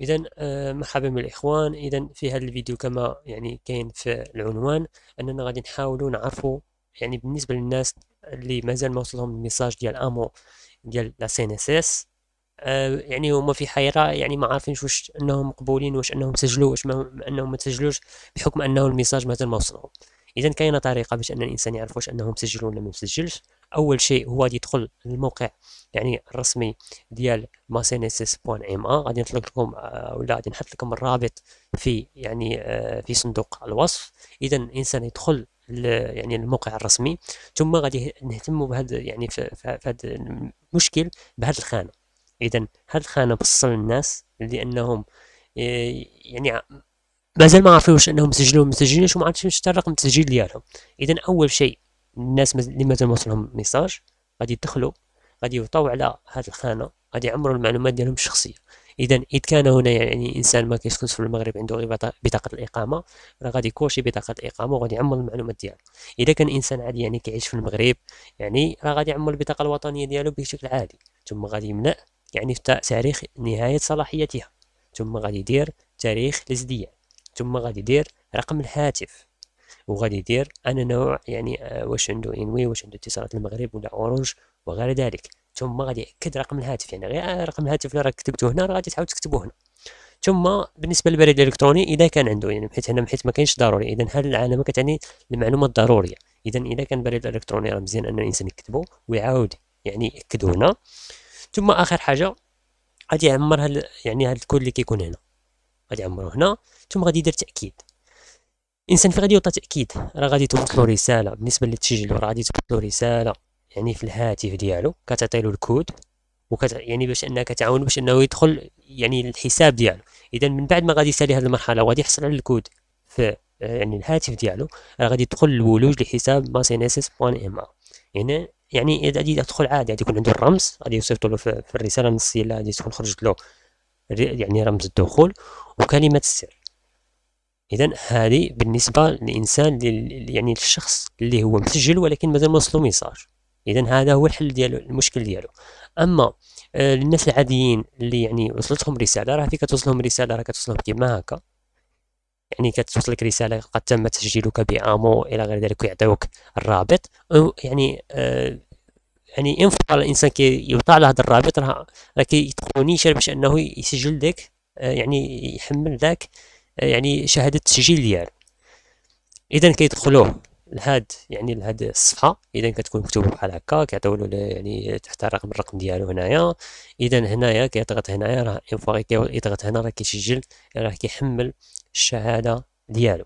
اذا آه، مرحبا بالاخوان اذا في هذا الفيديو كما يعني كاين في العنوان اننا غادي نحاولوا نعرفوا يعني بالنسبه للناس اللي مازال ما وصلهم الميساج ديال امو ديال لا سي ان اس اس آه، يعني هما في حيره يعني ما عارفينش واش انهم مقبولين واش انهم سجلوا واش ما انهم ما تسجلوش بحكم انه الميساج مازال ما وصلهم اذا كاينه طريقه باش ان الانسان يعرف واش انهم سجلوا ولا ما مسجلش اول شيء هو غادي يدخل للموقع يعني الرسمي ديال masenesis.ma غادي نطلق لكم آه، ولا غادي نحط لكم الرابط في يعني آه، في صندوق الوصف اذا الانسان يدخل يعني الموقع الرسمي ثم غادي نهتموا بهذا يعني في هذا المشكل بهذه الخانه اذا هذه الخانه بصل الناس لانهم آه، يعني مازال ما عرفوش انهم سجلوا مسجلين وما عرفتش الرقم التسجيل ديالهم اذا اول شيء الناس اللي مازال موصلهم ميساج غادي يدخلوا غادي يوطاو على هذه الخانه غادي يعمروا المعلومات ديالهم الشخصيه اذا اذا كان هنا يعني انسان ما كيسكنش في المغرب عنده غير بطاقه الاقامه راه غادي كوشي بطاقه الاقامه وغادي يعمر المعلومات ديالو اذا كان انسان عادي يعني كيعيش في المغرب يعني راه غادي يعمر البطاقه الوطنيه ديالو بشكل عادي ثم غادي يمنع يعني في تاريخ نهايه صلاحيتها ثم غادي يدير تاريخ الازدياد ثم غادي يدير رقم الهاتف وغادي يدير انا نوع يعني آه، واش عنده انوي واش عنده اتصالات المغرب ولا اورنج وغير ذلك ثم غادي ياكد رقم الهاتف يعني غير آه، رقم الهاتف اللي راك كتبته هنا راه غادي تعاود تكتبه هنا ثم بالنسبه للبريد الالكتروني اذا كان عنده يعني حيت هنا حيت ما كاينش ضروري اذا هل العلامه كتعني المعلومه الضروريه اذا اذا كان بريد الالكتروني راه مزيان ان الانسان يكتبه ويعاود يعني ياكده هنا ثم اخر حاجه غادي يعمر هال يعني هاد الكود اللي كيكون هنا غادي يعمره هنا ثم غادي يدير تاكيد الانسان في غادي يعطى تاكيد راه غادي تبعث له رساله بالنسبه للتسجيل راه غادي تبعث له رساله يعني في الهاتف ديالو كتعطي له الكود وكت يعني باش انك تعاون باش انه يدخل يعني الحساب ديالو اذا من بعد ما غادي يسالي هذه المرحله وغادي يحصل على الكود في يعني الهاتف ديالو راه غادي يدخل الولوج لحساب ماسينيسيس بوان ام هنا يعني يعني غادي يدخل عادي غادي يكون عنده الرمز غادي يصيفط له في الرساله النصيه اللي غادي تكون خرجت له يعني رمز الدخول وكلمه السر اذا هذه بالنسبه للانسان يعني للشخص اللي هو مسجل ولكن مازال ما وصلو ميساج اذا هذا هو الحل ديالو المشكل ديالو اما آه، للناس العاديين اللي يعني وصلتهم رساله راه فين كتوصلهم رساله راه كتوصلهم كيما هكا يعني كتوصلك رساله قد تم تسجيلك بامو الى غير ذلك ويعطيوك الرابط يعني آه يعني ان فقط الانسان كي يوضع له هذا الرابط راه راه كيتقونيش باش انه يسجل ذاك آه يعني يحمل داك يعني شهاده التسجيل ديالو اذا كيدخلوه لهاد يعني لهاد الصفحه اذا كتكون مكتوبه بحال هكا كيعطيو له يعني تحت الرقم الرقم ديالو هنايا اذا هنايا كيضغط هنايا راه اون فوا كيضغط هنا راه كيسجل راه كيحمل الشهاده ديالو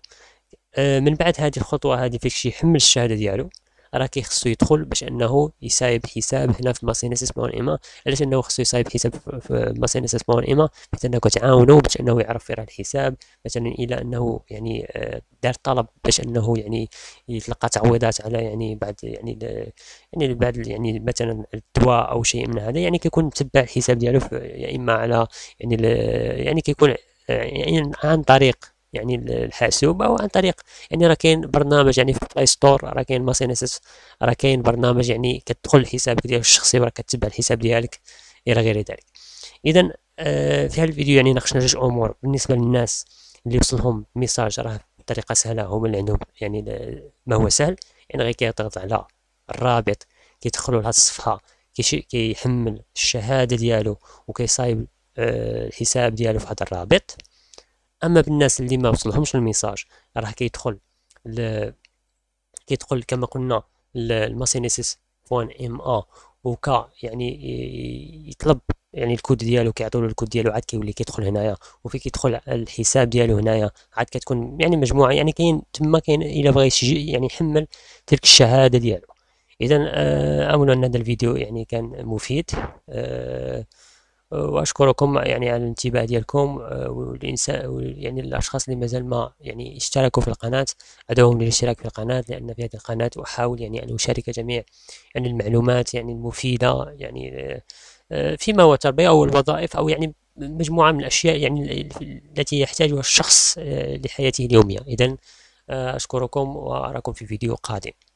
آه، من بعد هذه الخطوه هذه فاش يحمل الشهاده ديالو راه كيخصو يدخل باش انه يسايب حساب هنا في اس باون ايما علاش انه خصو يسايب حساب في اس باون ايما حيت انه كتعاونو باش انه يعرف فين راه الحساب مثلا الى انه يعني آه، دار طلب باش انه يعني يتلقى تعويضات على يعني بعد يعني يعني بعد يعني مثلا الدواء او شيء من هذا يعني كيكون متبع الحساب ديالو يا يعني اما على يعني يعني كيكون آه، يعني عن طريق يعني الحاسوب او عن طريق يعني راه كاين برنامج يعني في بلاي ستور راه كاين ماسينيسس راه كاين برنامج يعني كتدخل لحسابك ديالك الشخصي وراه كتبع الحساب ديالك الى غير ذلك اذا آه، في هذا الفيديو يعني ناقشنا جوج امور بالنسبه للناس اللي وصلهم ميساج راه بطريقه سهله هما اللي عندهم يعني ما هو سهل يعني غير كيضغط على الرابط كيدخلوا لهاد الصفحه كيحمل الشهاده ديالو وكيصايب آه، الحساب ديالو في هذا الرابط اما بالناس اللي ما وصلهمش الميساج راه كيدخل ل... كيدخل كما قلنا الماسينيسيس فون ام ا وكا يعني يطلب يعني الكود ديالو كيعطيو له الكود ديالو عاد كيولي كيدخل هنايا وفي كيدخل الحساب ديالو هنايا عاد كتكون يعني مجموعه يعني كاين تما كاين الا بغى يعني يحمل تلك الشهاده ديالو اذا امل ان هذا الفيديو يعني كان مفيد أه واشكركم يعني على الانتباه ديالكم آه، والانسان يعني الاشخاص اللي مازال ما يعني اشتركوا في القناه ادعوهم للاشتراك في القناه لان في هذه القناه احاول يعني ان اشارك جميع يعني المعلومات يعني المفيده يعني آه، آه، فيما هو التربيه او الوظائف او يعني مجموعه من الاشياء يعني التي يحتاجها الشخص لحياته اليوميه اذا اشكركم واراكم في فيديو قادم